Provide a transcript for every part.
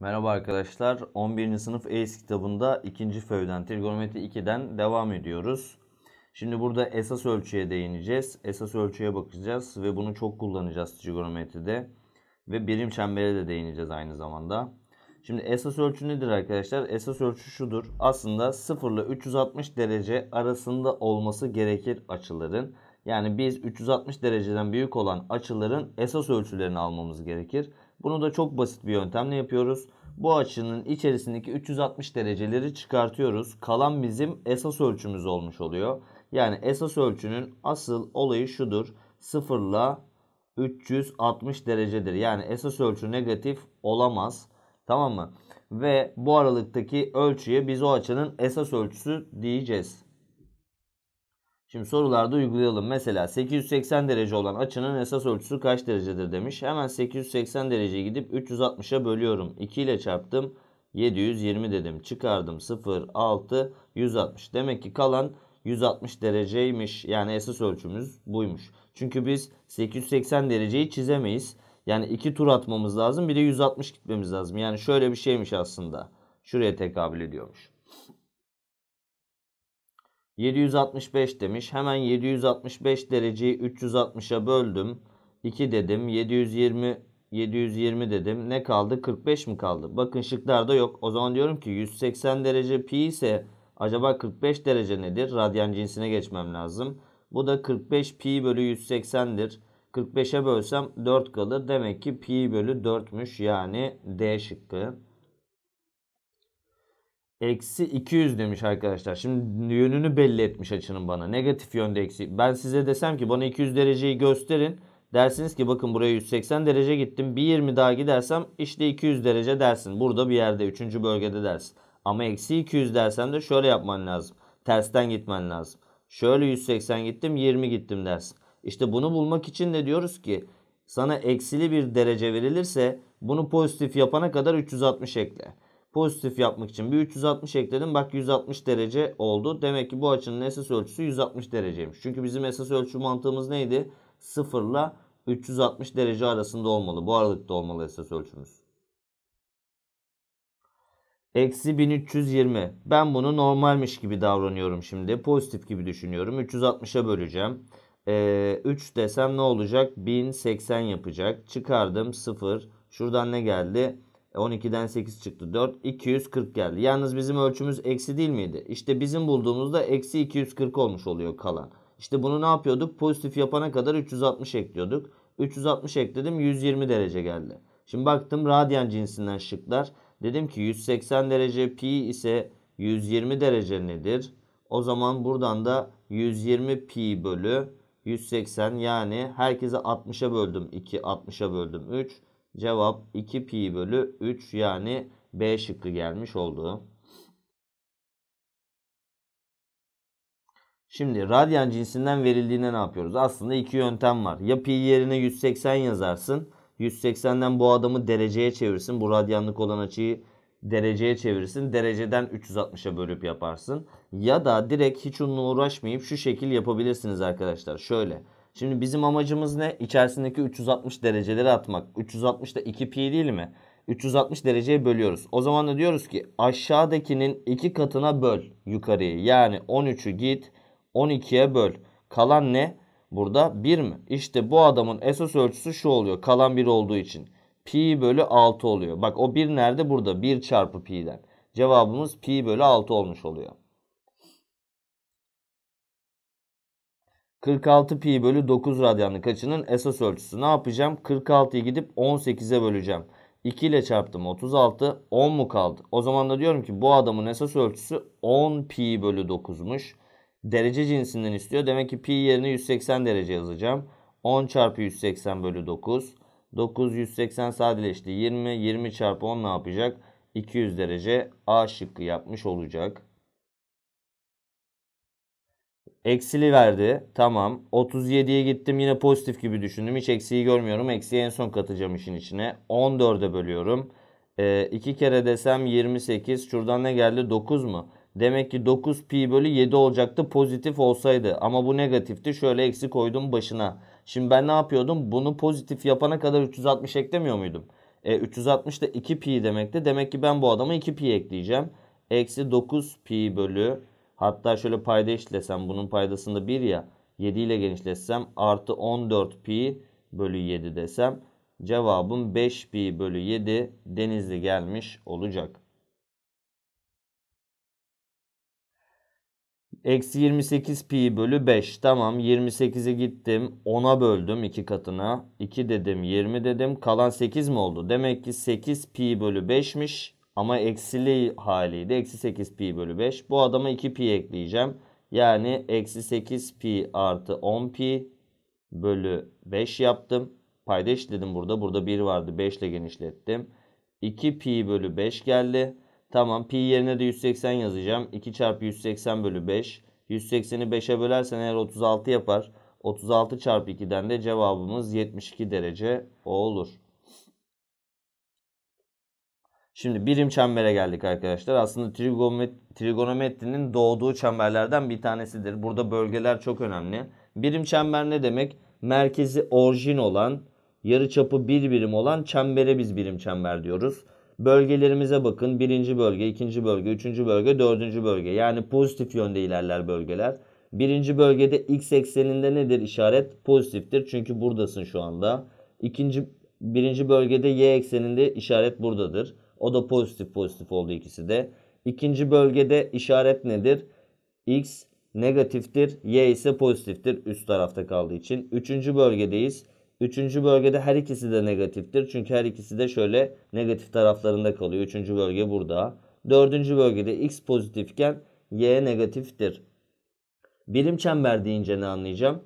Merhaba arkadaşlar. 11. sınıf ACE kitabında 2. fövden trigonometri 2'den devam ediyoruz. Şimdi burada esas ölçüye değineceğiz. Esas ölçüye bakacağız ve bunu çok kullanacağız trigonometride. Ve birim çembere de değineceğiz aynı zamanda. Şimdi esas ölçü nedir arkadaşlar? Esas ölçü şudur. Aslında 0 ile 360 derece arasında olması gerekir açıların. Yani biz 360 dereceden büyük olan açıların esas ölçülerini almamız gerekir. Bunu da çok basit bir yöntemle yapıyoruz. Bu açının içerisindeki 360 dereceleri çıkartıyoruz. Kalan bizim esas ölçümüz olmuş oluyor. Yani esas ölçünün asıl olayı şudur. sıfırla 360 derecedir. Yani esas ölçü negatif olamaz. Tamam mı? Ve bu aralıktaki ölçüye biz o açının esas ölçüsü diyeceğiz. Şimdi sorularda uygulayalım. Mesela 880 derece olan açının esas ölçüsü kaç derecedir demiş. Hemen 880 derece gidip 360'a bölüyorum. 2 ile çarptım. 720 dedim. Çıkardım 0, 6, 160. Demek ki kalan 160 dereceymiş. Yani esas ölçümüz buymuş. Çünkü biz 880 dereceyi çizemeyiz. Yani 2 tur atmamız lazım. Bir de 160 gitmemiz lazım. Yani şöyle bir şeymiş aslında. Şuraya tekabül ediyormuş. 765 demiş. Hemen 765 dereceyi 360'a böldüm. 2 dedim. 720 720 dedim. Ne kaldı? 45 mi kaldı? Bakın şıklarda yok. O zaman diyorum ki 180 derece pi ise acaba 45 derece nedir? Radyan cinsine geçmem lazım. Bu da 45 pi bölü 180'dir. 45'e bölsem 4 kalır. Demek ki pi bölü 4'müş yani D şıkkı. Eksi 200 demiş arkadaşlar. Şimdi yönünü belli etmiş açının bana. Negatif yönde eksi. Ben size desem ki bana 200 dereceyi gösterin. Dersiniz ki bakın buraya 180 derece gittim. Bir 20 daha gidersem işte 200 derece dersin. Burada bir yerde 3. bölgede dersin. Ama eksi 200 dersen de şöyle yapman lazım. Tersten gitmen lazım. Şöyle 180 gittim 20 gittim dersin. İşte bunu bulmak için de diyoruz ki? Sana eksili bir derece verilirse bunu pozitif yapana kadar 360 ekle pozitif yapmak için bir 360 ekledim. Bak 160 derece oldu. Demek ki bu açının esas ölçüsü 160 dereceymiş. Çünkü bizim esas ölçü mantığımız neydi? 0 ile 360 derece arasında olmalı. Bu aralıkta olmalı esas ölçümüz. Eksi 1320. Ben bunu normalmiş gibi davranıyorum şimdi. Pozitif gibi düşünüyorum. 360'a böleceğim. Ee, 3 desem ne olacak? 1080 yapacak. Çıkardım 0. Şuradan ne geldi? 12'den e, 8 çıktı. 4, 240 geldi. Yalnız bizim ölçümüz eksi değil miydi? İşte bizim bulduğumuzda eksi 240 olmuş oluyor kalan. İşte bunu ne yapıyorduk? Pozitif yapana kadar 360 ekliyorduk. 360 ekledim 120 derece geldi. Şimdi baktım radyan cinsinden şıklar. Dedim ki 180 derece pi ise 120 derece nedir? O zaman buradan da 120 pi bölü 180 yani herkese 60'a böldüm 2, 60'a böldüm 3. Cevap 2 pi bölü 3 yani B şıkkı gelmiş oldu. Şimdi radyan cinsinden verildiğinde ne yapıyoruz? Aslında iki yöntem var. Ya pi yerine 180 yazarsın. 180'den bu adamı dereceye çevirsin. Bu radyanlık olan açıyı dereceye çevirsin. Dereceden 360'a bölüp yaparsın. Ya da direkt hiç onunla uğraşmayıp şu şekil yapabilirsiniz arkadaşlar. Şöyle. Şimdi bizim amacımız ne? İçerisindeki 360 dereceleri atmak. 360 da 2 pi değil mi? 360 dereceye bölüyoruz. O zaman da diyoruz ki aşağıdakinin 2 katına böl yukarıyı. Yani 13'ü git 12'ye böl. Kalan ne? Burada 1 mi? İşte bu adamın esos ölçüsü şu oluyor. Kalan 1 olduğu için. Pi bölü 6 oluyor. Bak o 1 nerede? Burada. 1 çarpı pi'den. Cevabımız pi bölü 6 olmuş oluyor. 46 pi bölü 9 radyanlık açının esas ölçüsü. Ne yapacağım? 46'yı gidip 18'e böleceğim. 2 ile çarptım 36. 10 mu kaldı? O zaman da diyorum ki bu adamın esas ölçüsü 10 pi bölü 9'muş. Derece cinsinden istiyor. Demek ki pi yerine 180 derece yazacağım. 10 çarpı 180 bölü 9. 9 180 sadeleşti. 20. 20 çarpı 10 ne yapacak? 200 derece A şıkkı yapmış olacak. Eksili verdi. Tamam. 37'ye gittim yine pozitif gibi düşündüm. Hiç eksiği görmüyorum. Eksiği en son katacağım işin içine. 14'e bölüyorum. 2 ee, kere desem 28. Şuradan ne geldi? 9 mu? Demek ki 9 pi bölü 7 olacaktı pozitif olsaydı. Ama bu negatifti. Şöyle eksi koydum başına. Şimdi ben ne yapıyordum? Bunu pozitif yapana kadar 360 eklemiyor muydum? E, 360 da 2 pi demekti. Demek ki ben bu adama 2 pi ekleyeceğim. Eksi 9 pi bölü Hatta şöyle payda işlesem bunun paydasında 1 ya 7 ile genişletsem artı 14 pi bölü 7 desem cevabım 5 pi bölü 7 denizli gelmiş olacak. Eksi 28 pi bölü 5. Tamam 28'e gittim. 10'a böldüm 2 katına. 2 dedim 20 dedim. Kalan 8 mi oldu? Demek ki 8 pi bölü 5'miş. Ama eksili haliydi. Eksi 8 pi bölü 5. Bu adama 2 pi ekleyeceğim. Yani eksi 8 pi artı 10 pi bölü 5 yaptım. Payda eşitledim burada. Burada 1 vardı. 5 ile genişlettim. 2 pi bölü 5 geldi. Tamam pi yerine de 180 yazacağım. 2 çarpı 180 bölü 5. 180'i 5'e bölersen eğer 36 yapar. 36 çarpı 2'den de cevabımız 72 derece olur. Şimdi birim çembere geldik arkadaşlar. Aslında trigonomet trigonometrinin doğduğu çemberlerden bir tanesidir. Burada bölgeler çok önemli. Birim çember ne demek? Merkezi orijin olan, yarıçapı bir birim olan çembere biz birim çember diyoruz. Bölgelerimize bakın. Birinci bölge, ikinci bölge, üçüncü bölge, dördüncü bölge. Yani pozitif yönde ilerler bölgeler. Birinci bölgede x ekseninde nedir işaret? Pozitiftir. Çünkü buradasın şu anda. İkinci, birinci bölgede y ekseninde işaret buradadır. O da pozitif pozitif oldu ikisi de. İkinci bölgede işaret nedir? X negatiftir. Y ise pozitiftir. Üst tarafta kaldığı için. Üçüncü bölgedeyiz. Üçüncü bölgede her ikisi de negatiftir. Çünkü her ikisi de şöyle negatif taraflarında kalıyor. Üçüncü bölge burada. Dördüncü bölgede x pozitifken y negatiftir. Birim çember deyince ne anlayacağım?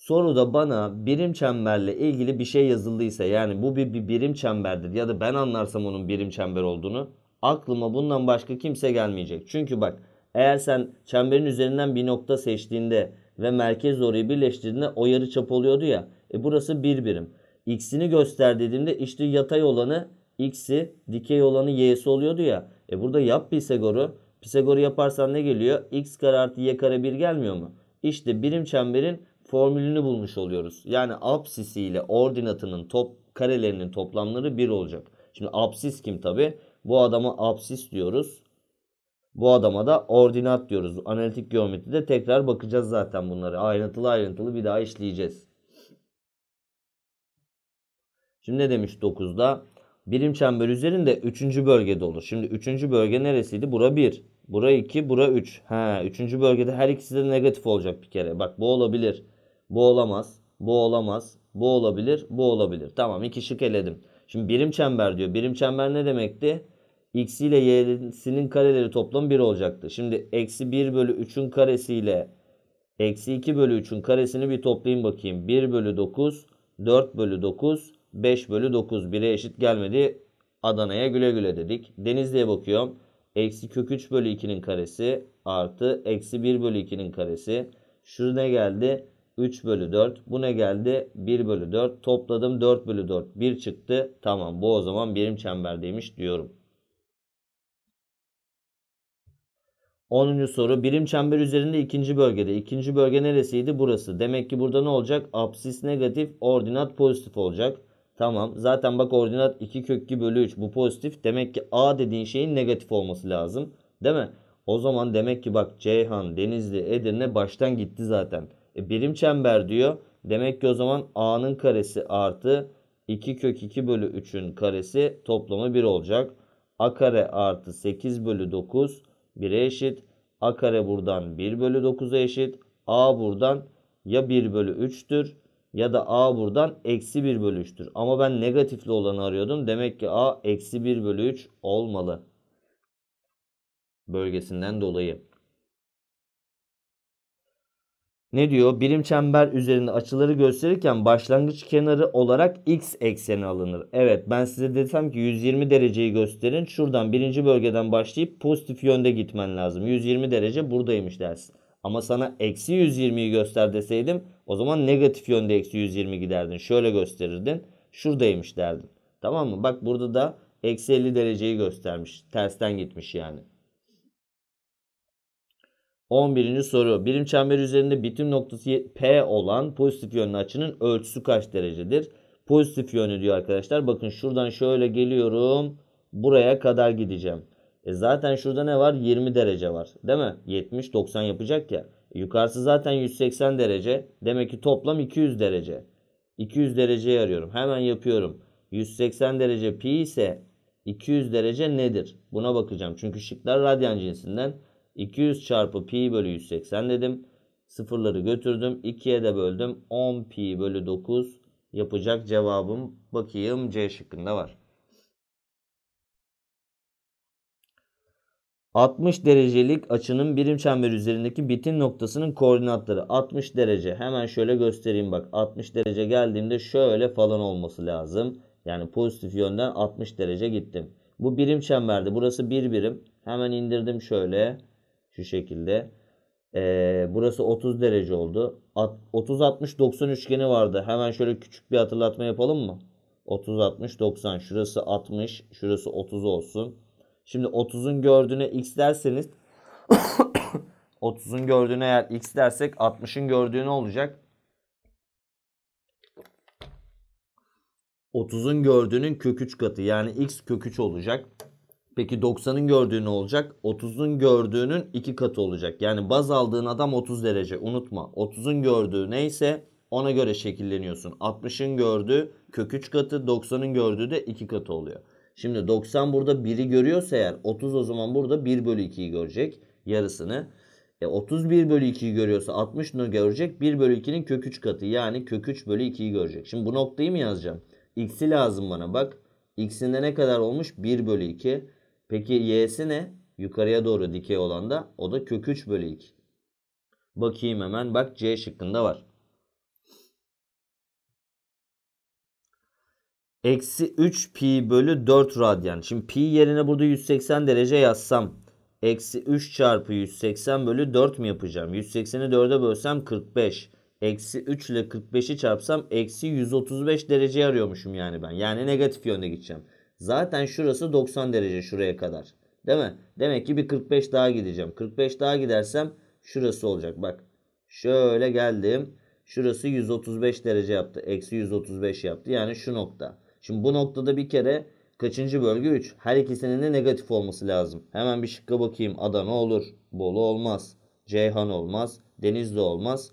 soruda bana birim çemberle ilgili bir şey yazıldıysa yani bu bir, bir birim çemberdir ya da ben anlarsam onun birim çember olduğunu aklıma bundan başka kimse gelmeyecek. Çünkü bak eğer sen çemberin üzerinden bir nokta seçtiğinde ve merkez orayı birleştirdiğinde o yarı çap oluyordu ya. E burası bir birim. X'ini göster dediğimde işte yatay olanı X'i dikey olanı Y'si oluyordu ya. E burada yap Pisagor'u. Pisagor'u yaparsan ne geliyor? X kare artı Y kare 1 gelmiyor mu? İşte birim çemberin formülünü bulmuş oluyoruz. Yani absisi ile ordinatının top karelerinin toplamları 1 olacak. Şimdi absis kim tabi? Bu adama absis diyoruz. Bu adama da ordinat diyoruz. Analitik geometride tekrar bakacağız zaten bunları. Ayrıntılı ayrıntılı bir daha işleyeceğiz. Şimdi ne demiş 9'da? Birim çember üzerinde 3. bölgede olur. Şimdi 3. bölge neresiydi? Bura 1. Bura 2, bura 3. Ha, 3. bölgede her ikisi de negatif olacak bir kere. Bak bu olabilir. Bu olamaz. Bu olamaz. Bu olabilir. Bu olabilir. Tamam iki şık eledim. Şimdi birim çember diyor. Birim çember ne demekti? X ile Y'sinin kareleri toplam 1 olacaktı. Şimdi eksi 1 bölü 3'ün karesi ile eksi 2 bölü 3'ün karesini bir toplayayım bakayım. 1 bölü 9, 4 bölü 9, 5 bölü 9. 1'e eşit gelmedi. Adana'ya güle güle dedik. Denizli'ye bakıyorum. Eksi kök 3 bölü 2'nin karesi artı eksi 1 bölü 2'nin karesi. Şurada geldi. 3 bölü 4. Bu ne geldi? 1 bölü 4. Topladım 4 bölü 4. 1 çıktı. Tamam bu o zaman birim çemberdeymiş diyorum. 10. soru. Birim çember üzerinde ikinci bölgede. İkinci bölge neresiydi? Burası. Demek ki burada ne olacak? Apsis negatif, ordinat pozitif olacak. Tamam. Zaten bak ordinat 2 kök 2 bölü 3. Bu pozitif. Demek ki A dediğin şeyin negatif olması lazım. Değil mi? O zaman demek ki bak Ceyhan, Denizli, Edirne baştan gitti zaten. E, birim çember diyor. Demek ki o zaman A'nın karesi artı 2 kök 2 bölü 3'ün karesi toplamı 1 olacak. A kare artı 8 bölü 9 1'e eşit. A kare buradan 1 bölü 9'a eşit. A buradan ya 1 bölü 3'tür ya da A buradan eksi 1 bölü 3'tür. Ama ben negatifli olanı arıyordum. Demek ki A eksi 1 bölü 3 olmalı. Bölgesinden dolayı ne diyor? Birim çember üzerinde açıları gösterirken başlangıç kenarı olarak x ekseni alınır. Evet ben size desem ki 120 dereceyi gösterin. Şuradan birinci bölgeden başlayıp pozitif yönde gitmen lazım. 120 derece buradaymış dersin. Ama sana eksi 120'yi göster deseydim o zaman negatif yönde eksi 120 giderdin. Şöyle gösterirdin. Şuradaymış derdin. Tamam mı? Bak burada da eksi 50 dereceyi göstermiş. Tersten gitmiş yani. 11. soru. Birim çember üzerinde bitim noktası P olan pozitif yönlü açının ölçüsü kaç derecedir? Pozitif yönlü diyor arkadaşlar. Bakın şuradan şöyle geliyorum. Buraya kadar gideceğim. E zaten şurada ne var? 20 derece var. Değil mi? 70 90 yapacak ya. E yukarısı zaten 180 derece. Demek ki toplam 200 derece. 200 dereceyi arıyorum. Hemen yapıyorum. 180 derece pi ise 200 derece nedir? Buna bakacağım. Çünkü şıklar radyan cinsinden. 200 çarpı pi bölü 180 dedim. Sıfırları götürdüm. 2'ye de böldüm. 10 pi bölü 9 yapacak cevabım bakayım C şıkkında var. 60 derecelik açının birim çember üzerindeki bitim noktasının koordinatları 60 derece. Hemen şöyle göstereyim bak. 60 derece geldiğimde şöyle falan olması lazım. Yani pozitif yönden 60 derece gittim. Bu birim çemberdi, burası bir birim. Hemen indirdim şöyle. Şu şekilde. Ee, burası 30 derece oldu. 30-60-90 üçgeni vardı. Hemen şöyle küçük bir hatırlatma yapalım mı? 30-60-90. Şurası 60. Şurası 30 olsun. Şimdi 30'un gördüğüne x derseniz 30'un gördüğüne eğer x dersek 60'ın gördüğüne olacak? 30'un gördüğünün kök 3 katı yani x kök 3 olacak. Peki 90'ın gördüğü ne olacak? 30'un gördüğünün 2 katı olacak. Yani baz aldığın adam 30 derece. Unutma 30'un gördüğü neyse ona göre şekilleniyorsun. 60'ın gördüğü kök 3 katı, 90'ın gördüğü de 2 katı oluyor. Şimdi 90 burada 1'i görüyorsa eğer 30 o zaman burada 1 bölü 2'yi görecek yarısını. E 31 bölü 2'yi görüyorsa 60 ne görecek 1 bölü 2'nin kök 3 katı yani kök 3 bölü 2'yi görecek. Şimdi bu noktayı mı yazacağım? X'i lazım bana bak. X'inde ne kadar olmuş? 1 bölü 2. Peki y'si ne? Yukarıya doğru dikey olan da o da kök 3 bölü 2. Bakayım hemen bak C şıkkında var. Eksi 3 pi bölü 4 radyan. Şimdi pi yerine burada 180 derece yazsam. Eksi 3 çarpı 180 bölü 4 mi yapacağım? 180'i 4'e bölsem 45. Eksi 3 ile 45'i çarpsam eksi 135 derece arıyormuşum yani ben. Yani negatif yönde gideceğim. Zaten şurası 90 derece şuraya kadar. Değil mi? Demek ki bir 45 daha gideceğim. 45 daha gidersem şurası olacak. Bak şöyle geldim. Şurası 135 derece yaptı. Eksi 135 yaptı. Yani şu nokta. Şimdi bu noktada bir kere kaçıncı bölge 3? Her ikisinin de negatif olması lazım. Hemen bir şıkka bakayım. Adana olur. Bolu olmaz. Ceyhan olmaz. Denizli olmaz.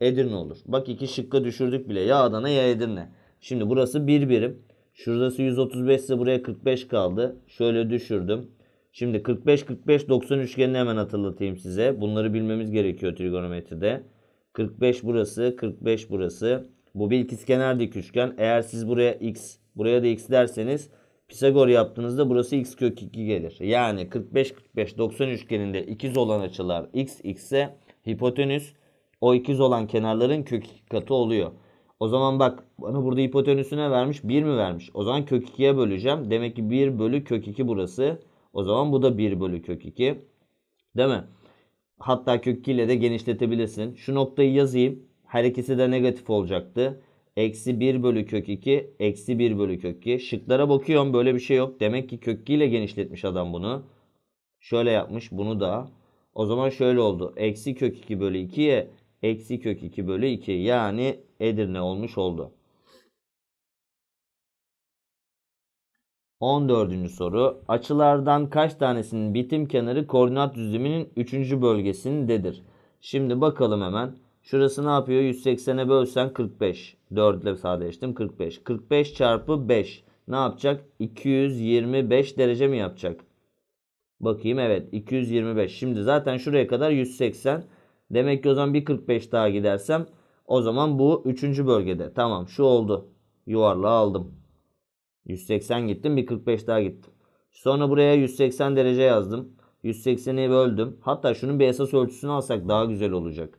Edirne olur. Bak iki şıkka düşürdük bile. Ya Adana ya Edirne. Şimdi burası bir birim. Şurası 135 ise buraya 45 kaldı. Şöyle düşürdüm. Şimdi 45 45 90 üçgenini hemen hatırlatayım size. Bunları bilmemiz gerekiyor trigonometride. 45 burası, 45 burası. Bu bir ikizkenar dik üçgen. Eğer siz buraya x, buraya da x derseniz Pisagor yaptığınızda burası x kök 2 gelir. Yani 45 45 90 üçgeninde ikiz olan açılar x x ise hipotenüs o ikiz olan kenarların kök katı oluyor. O zaman bak bana burada hipotenüsüne vermiş 1 mi vermiş? O zaman kök 2'ye böleceğim. Demek ki 1 bölü kök 2 burası. O zaman bu da 1 bölü kök 2. Değil mi? Hatta kök 2 ile de genişletebilirsin. Şu noktayı yazayım. Her ikisi de negatif olacaktı. Eksi 1 bölü kök 2. Eksi 1 bölü kök 2. Şıklara bakıyorum böyle bir şey yok. Demek ki kök 2 ile genişletmiş adam bunu. Şöyle yapmış bunu da. O zaman şöyle oldu. Eksi kök 2 bölü 2'ye eksi kök 2 bölü 2. Yani Edirne olmuş oldu. 14. soru. Açılardan kaç tanesinin bitim kenarı koordinat düzleminin 3. bölgesindedir? Şimdi bakalım hemen. Şurası ne yapıyor? 180'e bölsen 45. 4 ile sadeleştim 45. 45 çarpı 5 ne yapacak? 225 derece mi yapacak? Bakayım evet 225. Şimdi zaten şuraya kadar 180. Demek ki o zaman bir 45 daha gidersem o zaman bu üçüncü bölgede. Tamam şu oldu. Yuvarlığı aldım. 180 gittim. Bir 45 daha gittim. Sonra buraya 180 derece yazdım. 180'i böldüm. Hatta şunun bir esas ölçüsünü alsak daha güzel olacak.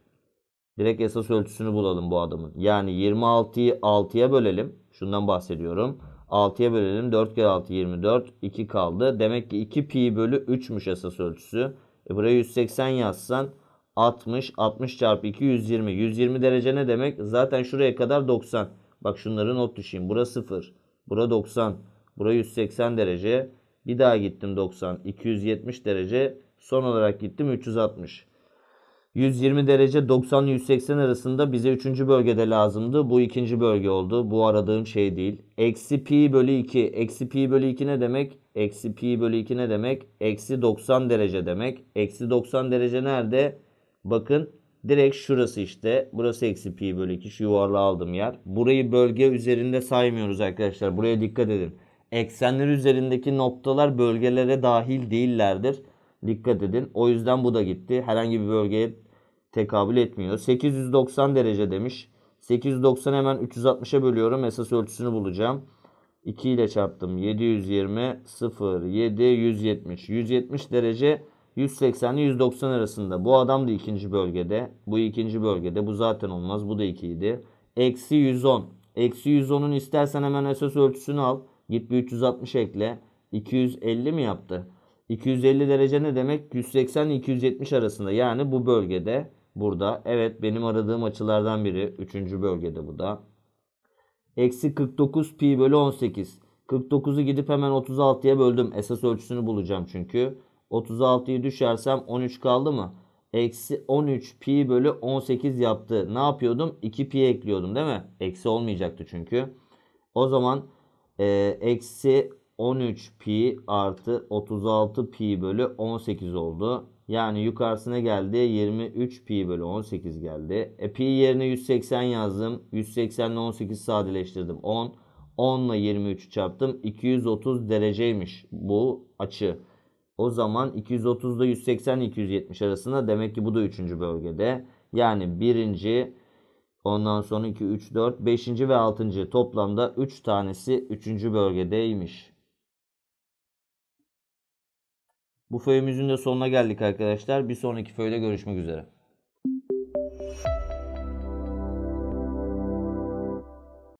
Direkt esas ölçüsünü bulalım bu adamın. Yani 26'yı 6'ya bölelim. Şundan bahsediyorum. 6'ya bölelim. 4 kere 6 24. 2 kaldı. Demek ki 2 pi bölü 3'müş esas ölçüsü. E buraya 180 yazsan 60, 60 çarpı 2 120. 120 derece ne demek? Zaten şuraya kadar 90. Bak şunları not düşeyim. Bura 0, bura 90, bura 180 derece. Bir daha gittim 90, 270 derece. Son olarak gittim 360. 120 derece 90 ile 180 arasında bize 3. bölgede lazımdı. Bu 2. bölge oldu. Bu aradığım şey değil. Eksi pi bölü 2. Eksi pi bölü 2 ne demek? Eksi pi bölü 2 ne demek? Eksi 90 derece demek. Eksi 90 derece nerede? Bakın direkt şurası işte. Burası eksi pi bölü 2. Şu yuvarlığı aldım yer. Burayı bölge üzerinde saymıyoruz arkadaşlar. Buraya dikkat edin. Eksenler üzerindeki noktalar bölgelere dahil değillerdir. Dikkat edin. O yüzden bu da gitti. Herhangi bir bölgeye tekabül etmiyor. 890 derece demiş. 890 hemen 360'a bölüyorum. Esas ölçüsünü bulacağım. 2 ile çarptım. 720, 0, 7, 170. 170 derece 180 ile 190 arasında. Bu adam da ikinci bölgede. Bu ikinci bölgede. Bu zaten olmaz. Bu da 2 idi. Eksi 110. Eksi 110'un istersen hemen esas ölçüsünü al. Git bir 360 ekle. 250 mi yaptı? 250 derece ne demek? 180-270 ile arasında. Yani bu bölgede burada. Evet benim aradığım açılardan biri. Üçüncü bölgede bu da. Eksi 49 pi bölü 18. 49'u gidip hemen 36'ya böldüm. Esas ölçüsünü bulacağım çünkü. 36'yı düşersem 13 kaldı mı? Eksi 13 pi bölü 18 yaptı. Ne yapıyordum? 2 pi ekliyordum değil mi? Eksi olmayacaktı çünkü. O zaman e, eksi 13 pi artı 36 pi bölü 18 oldu. Yani yukarısına geldi 23 pi bölü 18 geldi. E pi yerine 180 yazdım. 180 ile 18 sadeleştirdim. 10. 10 ile 23 çarptım. 230 dereceymiş bu açı. O zaman 230'da 180 270 arasında demek ki bu da 3. bölgede. Yani 1. ondan sonra 2 3 4 5. ve 6. toplamda 3 tanesi 3. bölgedeymiş. Bu föyümüzün de sonuna geldik arkadaşlar. Bir sonraki föyde görüşmek üzere.